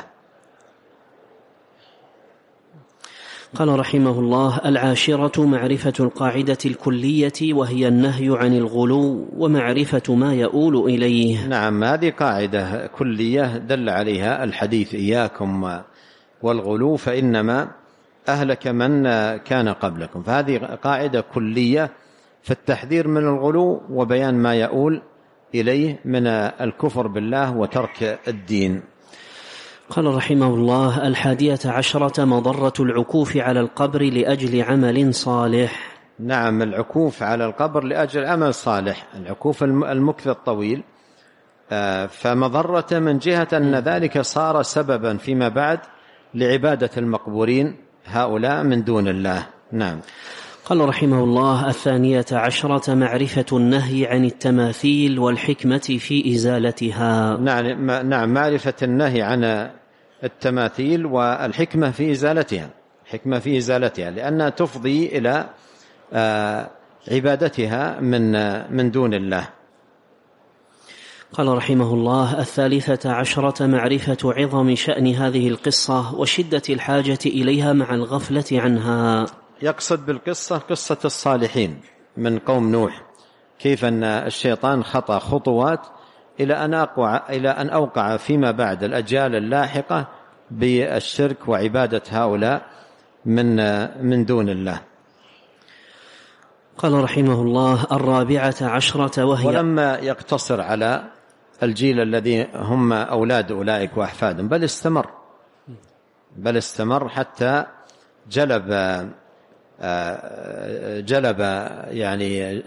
قال رحمه الله العاشرة معرفة القاعدة الكلية وهي النهي عن الغلو ومعرفة ما يؤول إليه نعم هذه قاعدة كلية دل عليها الحديث إياكم والغلو فإنما أهلك من كان قبلكم فهذه قاعدة كلية في التحذير من الغلو وبيان ما يؤول إليه من الكفر بالله وترك الدين قال رحمه الله الحادية عشرة مضرة العكوف على القبر لأجل عمل صالح نعم العكوف على القبر لأجل عمل صالح العكوف المكث الطويل آه، فمضرة من جهة أن ذلك صار سببا فيما بعد لعبادة المقبورين هؤلاء من دون الله نعم قال رحمه الله الثانية عشرة معرفة النهي عن التماثيل والحكمة في إزالتها نعم, نعم معرفة النهي عن التماثيل والحكمة في إزالتها الحكمة في إزالتها لأنها تفضي إلى آه، عبادتها من من دون الله قال رحمه الله الثالثة عشرة معرفة عظم شأن هذه القصة وشدة الحاجة إليها مع الغفلة عنها يقصد بالقصة قصة الصالحين من قوم نوح كيف أن الشيطان خطى خطوات إلى أن أقوع إلى أن أوقع فيما بعد الأجيال اللاحقة بالشرك وعبادة هؤلاء من من دون الله. قال رحمه الله الرابعة عشرة وهي ولما يقتصر على الجيل الذي هم أولاد أولئك وأحفادهم بل استمر بل استمر حتى جلب جلب يعني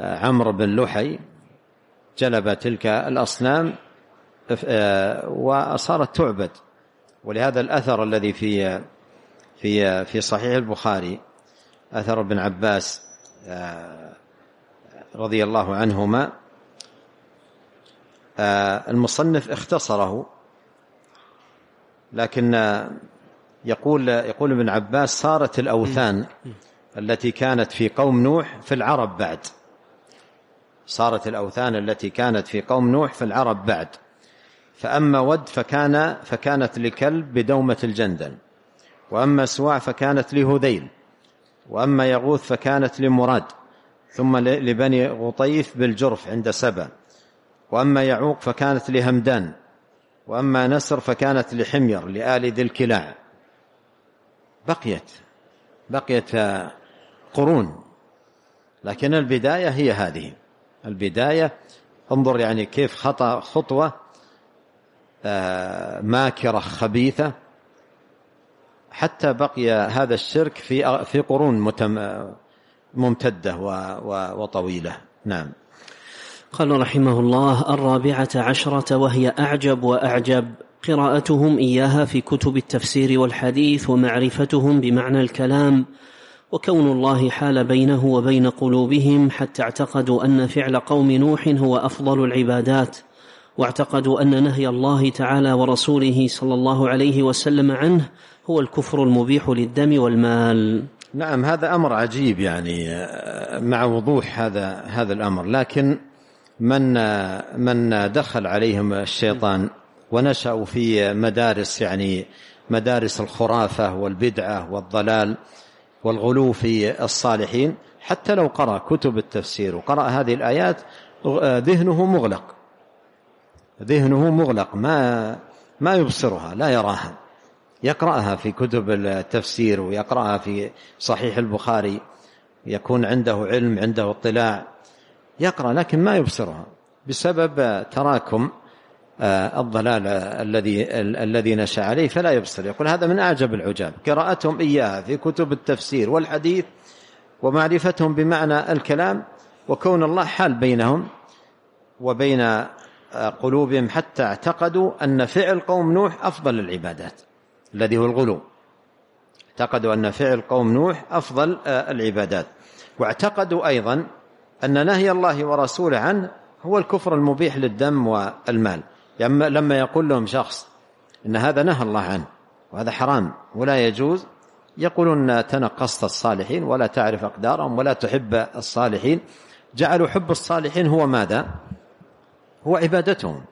عمرو بن لحي جلب تلك الأصنام وصارت تعبد ولهذا الأثر الذي في في في صحيح البخاري أثر ابن عباس رضي الله عنهما المصنف اختصره لكن يقول يقول ابن عباس صارت الأوثان التي كانت في قوم نوح في العرب بعد صارت الأوثان التي كانت في قوم نوح في العرب بعد فأما ود فكان فكانت لكلب بدومة الجندل وأما سواع فكانت لهذيل وأما يغوث فكانت لمراد ثم لبني غطيف بالجرف عند سبا وأما يعوق فكانت لهمدان وأما نسر فكانت لحمير لآل ذي الكلاع بقيت بقيت قرون لكن البداية هي هذه البداية انظر يعني كيف خطأ خطوة آه، ماكرة خبيثة حتى بقي هذا الشرك في في قرون ممتدة وطويلة نعم قال رحمه الله الرابعة عشرة وهي أعجب وأعجب قراءتهم إياها في كتب التفسير والحديث ومعرفتهم بمعنى الكلام وكون الله حال بينه وبين قلوبهم حتى اعتقدوا أن فعل قوم نوح هو أفضل العبادات واعتقدوا أن نهي الله تعالى ورسوله صلى الله عليه وسلم عنه هو الكفر المبيح للدم والمال نعم هذا أمر عجيب يعني مع وضوح هذا هذا الأمر لكن من من دخل عليهم الشيطان ونشأوا في مدارس يعني مدارس الخرافة والبدعة والضلال والغلو في الصالحين حتى لو قرأ كتب التفسير وقرأ هذه الآيات آه، ذهنه مغلق ذهنه مغلق ما ما يبصرها لا يراها يقرأها في كتب التفسير ويقرأها في صحيح البخاري يكون عنده علم عنده اطلاع يقرأ لكن ما يبصرها بسبب تراكم آه، الضلال الذي الذي نشا عليه فلا يبصر يقول هذا من اعجب العجاب قراءتهم اياها في كتب التفسير والحديث ومعرفتهم بمعنى الكلام وكون الله حال بينهم وبين آه، قلوبهم حتى اعتقدوا ان فعل قوم نوح افضل العبادات الذي هو الغلو اعتقدوا ان فعل قوم نوح افضل آه، العبادات واعتقدوا ايضا ان نهي الله ورسوله عنه هو الكفر المبيح للدم والمال لما لما يقول لهم شخص ان هذا نهى الله عنه وهذا حرام ولا يجوز يقولون تنقصت الصالحين ولا تعرف اقدارهم ولا تحب الصالحين جعلوا حب الصالحين هو ماذا هو عبادتهم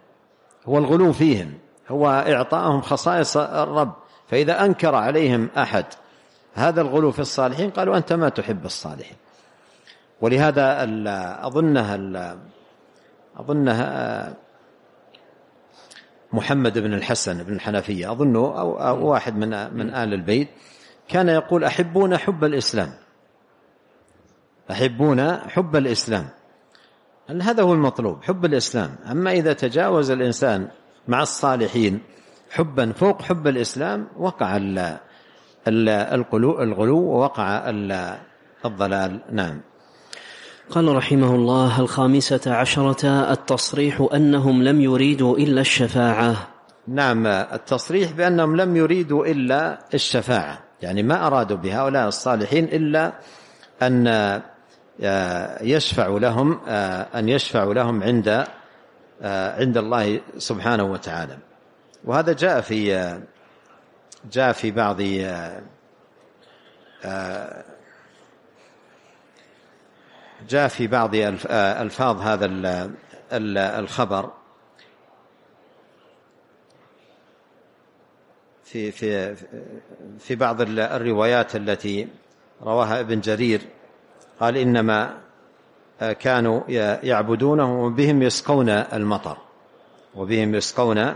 هو الغلو فيهم هو اعطائهم خصائص الرب فاذا انكر عليهم احد هذا الغلو في الصالحين قالوا انت ما تحب الصالحين ولهذا اظنها اظنها محمد بن الحسن بن الحنفية أظنه أو, واحد من من آل البيت كان يقول أحبون حب الإسلام أحبون حب الإسلام هذا هو المطلوب حب الإسلام أما إذا تجاوز الإنسان مع الصالحين حبا فوق حب الإسلام وقع الغلو ووقع الضلال نعم قال رحمه الله الخامسة عشرة التصريح أنهم لم يريدوا إلا الشفاعة نعم التصريح بأنهم لم يريدوا إلا الشفاعة يعني ما أرادوا بهؤلاء الصالحين إلا أن آه، يشفعوا لهم آه، أن يشفعوا لهم عند آه، عند الله سبحانه وتعالى وهذا جاء في جاء في بعض جاء في بعض آه، ألفاظ هذا الخبر في في في بعض الروايات التي رواها ابن جرير قال انما آه، كانوا يعبدونه وبهم يسقون المطر وبهم يسقون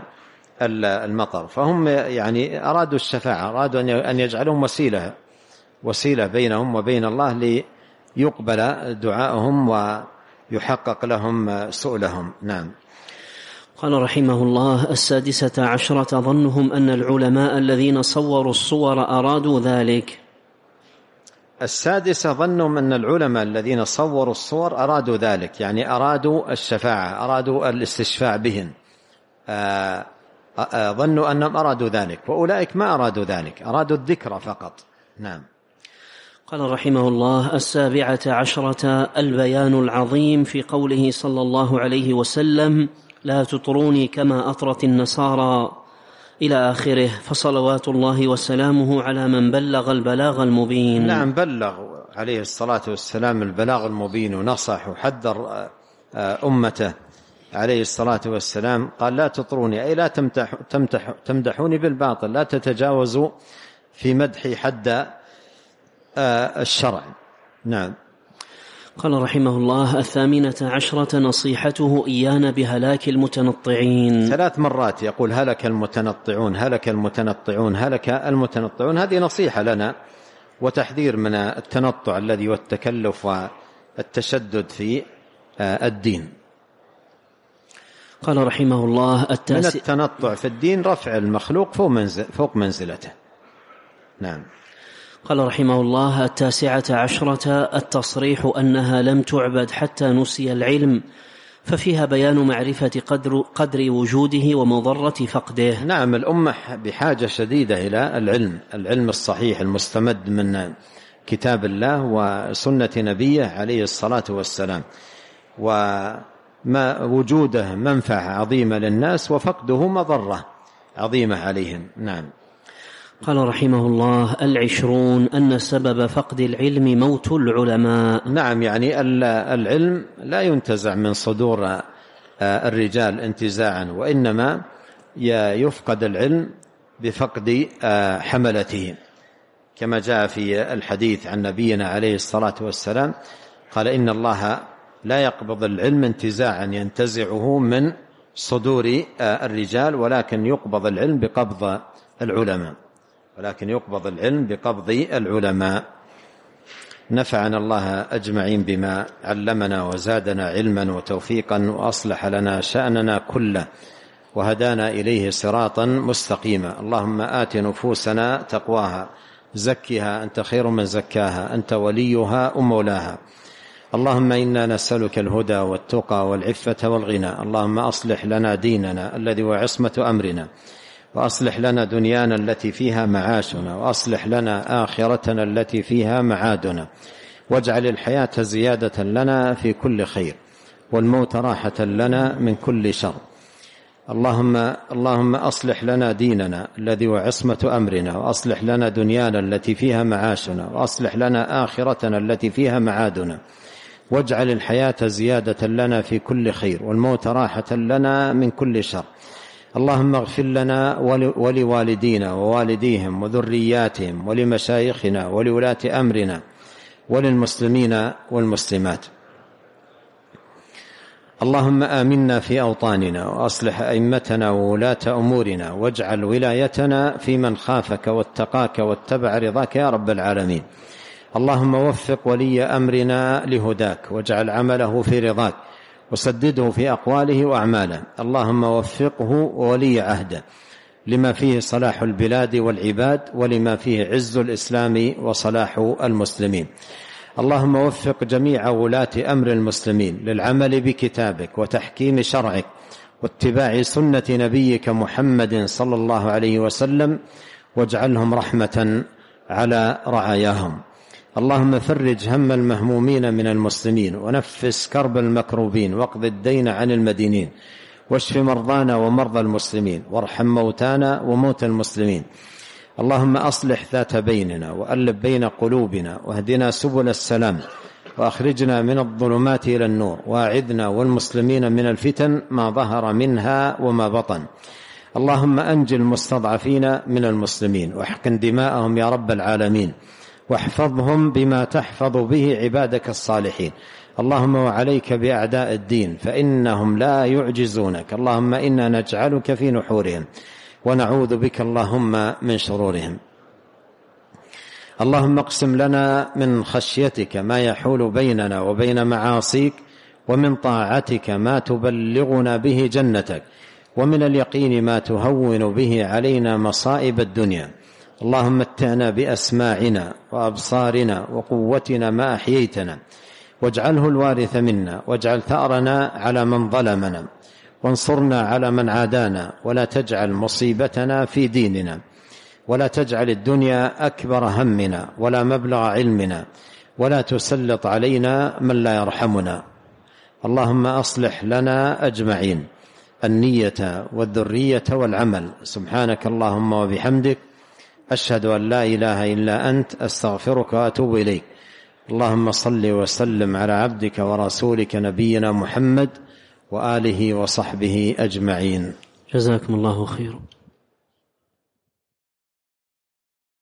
المطر فهم يعني ارادوا الشفاعه ارادوا ان يجعلهم وسيله وسيله بينهم وبين الله يقبل دعائهم ويحقق لهم سؤلهم نعم قال رحمه الله السادسة عشرة ظنهم أن العلماء الذين صوروا الصور أرادوا ذلك السادسة ظنهم أن العلماء الذين صوروا الصور أرادوا ذلك يعني أرادوا الشفاعة أرادوا الاستشفاع بهم آه، آه، ظنوا أنهم أرادوا ذلك وأولئك ما أرادوا ذلك أرادوا الذكر فقط نعم قال رحمه الله السابعة عشرة البيان العظيم في قوله صلى الله عليه وسلم لا تطروني كما أطرت النصارى إلى آخره فصلوات الله وسلامه على من بلغ البلاغ المبين نعم بلغ عليه الصلاة والسلام البلاغ المبين ونصح وحذر آه، آه، أمته عليه الصلاة والسلام قال لا تطروني أي لا تمتح تمتح تمدحوني بالباطل لا تتجاوزوا في مدحي حد آه، الشرع نعم قال رحمه الله الثامنة عشرة نصيحته إيانا بهلاك المتنطعين ثلاث مرات يقول هلك المتنطعون هلك المتنطعون هلك المتنطعون هذه نصيحة لنا وتحذير من التنطع الذي والتكلف والتشدد في آه، الدين قال رحمه الله التاسع من التنطع في الدين رفع المخلوق فوق, منزل فوق منزلته نعم قال رحمه الله التاسعة عشرة التصريح أنها لم تعبد حتى نسي العلم ففيها بيان معرفة قدر, قدر وجوده ومضرة فقده نعم الأمة بحاجة شديدة إلى العلم العلم الصحيح المستمد من كتاب الله وسنة نبيه عليه الصلاة والسلام وما وجوده منفعة عظيمة للناس وفقده مضرة عظيمة عليهم نعم قال رحمه الله العشرون أن سبب فقد العلم موت العلماء نعم يعني العلم لا ينتزع من صدور آه، الرجال انتزاعا وإنما يفقد العلم بفقد آه، حملته كما جاء في الحديث عن نبينا عليه الصلاة والسلام قال إن الله لا يقبض العلم انتزاعا ينتزعه من صدور آه، الرجال ولكن يقبض العلم بقبض العلماء ولكن يقبض العلم بقبض العلماء نفعنا الله أجمعين بما علمنا وزادنا علما وتوفيقا وأصلح لنا شأننا كله وهدانا إليه صراطا مستقيما اللهم آت نفوسنا تقواها زكها أنت خير من زكاها أنت وليها ومولاها اللهم إنا نسألك الهدى والتقى والعفة والغنى اللهم أصلح لنا ديننا الذي هو عصمة أمرنا وأصلح لنا دنيانا التي فيها معاشنا وأصلح لنا آخرتنا التي فيها معادنا واجعل الحياة زيادة لنا في كل خير والموت راحة لنا من كل شر اللهم اللهم أصلح لنا ديننا الذي هو عصمة أمرنا وأصلح لنا دنيانا التي فيها معاشنا وأصلح لنا آخرتنا التي فيها معادنا واجعل الحياة زيادة لنا في كل خير والموت راحة لنا من كل شر اللهم اغفر لنا ولوالدينا ووالديهم وذرياتهم ولمشايخنا ولولاة أمرنا وللمسلمين والمسلمات اللهم آمنا في أوطاننا وأصلح أئمتنا وولاة أمورنا واجعل ولايتنا في من خافك واتقاك واتبع رضاك يا رب العالمين اللهم وفق ولي أمرنا لهداك واجعل عمله في رضاك وسدده في أقواله وأعماله اللهم وفقه وولي عهده لما فيه صلاح البلاد والعباد ولما فيه عز الإسلام وصلاح المسلمين اللهم وفق جميع ولاة أمر المسلمين للعمل بكتابك وتحكيم شرعك واتباع سنة نبيك محمد صلى الله عليه وسلم واجعلهم رحمة على رعاياهم اللهم فرج هم المهمومين من المسلمين ونفس كرب المكروبين واقض الدين عن المدينين واشف مرضانا ومرضى المسلمين وارحم موتانا وموتى المسلمين اللهم أصلح ذات بيننا وألب بين قلوبنا واهدنا سبل السلام وأخرجنا من الظلمات إلى النور واعذنا والمسلمين من الفتن ما ظهر منها وما بطن اللهم أنج المستضعفين من المسلمين واحقن دماءهم يا رب العالمين واحفظهم بما تحفظ به عبادك الصالحين اللهم وعليك بأعداء الدين فإنهم لا يعجزونك اللهم إنا نجعلك في نحورهم ونعوذ بك اللهم من شرورهم اللهم اقسم لنا من خشيتك ما يحول بيننا وبين معاصيك ومن طاعتك ما تبلغنا به جنتك ومن اليقين ما تهون به علينا مصائب الدنيا اللهم متعنا بأسماعنا وأبصارنا وقوتنا ما أحييتنا واجعله الوارث منا واجعل ثأرنا على من ظلمنا وانصرنا على من عادانا ولا تجعل مصيبتنا في ديننا ولا تجعل الدنيا أكبر همنا ولا مبلغ علمنا ولا تسلط علينا من لا يرحمنا اللهم أصلح لنا أجمعين النية والذرية والعمل سبحانك اللهم وبحمدك أشهد أن لا إله إلا أنت أستغفرك وأتوب إليك اللهم صل وسلم على عبدك ورسولك نبينا محمد وآله وصحبه أجمعين جزاكم الله خيرا